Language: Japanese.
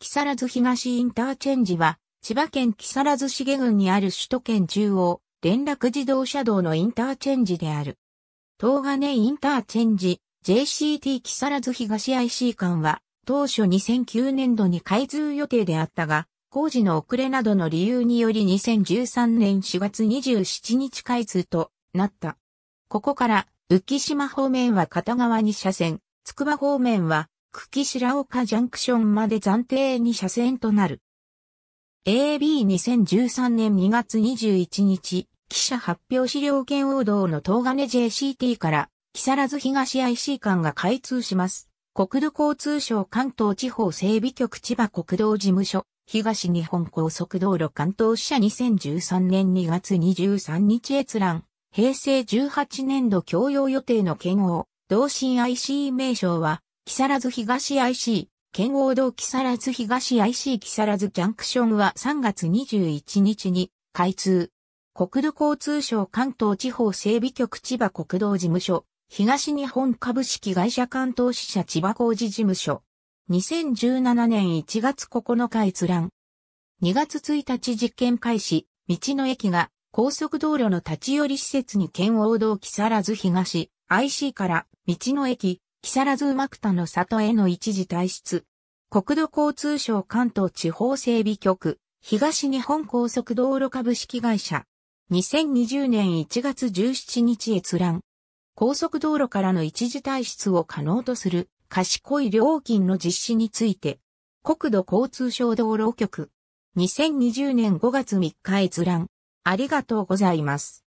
木更津東インターチェンジは、千葉県木更津市下郡にある首都圏中央、連絡自動車道のインターチェンジである。東金インターチェンジ、JCT 木更津東 IC 間は、当初2009年度に開通予定であったが、工事の遅れなどの理由により2013年4月27日開通となった。ここから、浮島方面は片側2車線、筑波方面は久喜白岡ジャンクションまで暫定2車線となる。AB2013 年2月21日、記者発表資料圏央道の東金 JCT から木更津東 IC 間が開通します。国土交通省関東地方整備局千葉国道事務所、東日本高速道路関東支社2013年2月23日閲覧、平成18年度供用予定の県央、同心 IC 名称は、木更津東 IC、県王道木更津東 IC 木更津ジャンクションは3月21日に開通。国土交通省関東地方整備局千葉国道事務所、東日本株式会社関東支社千葉工事事務所。2017年1月9日閲覧。2月1日実験開始、道の駅が高速道路の立ち寄り施設に県王道木更津東 IC から道の駅木更津馬久田の里への一時退出。国土交通省関東地方整備局、東日本高速道路株式会社。2020年1月17日閲覧。高速道路からの一時退出を可能とする賢い料金の実施について、国土交通省道路局。2020年5月3日閲覧。ありがとうございます。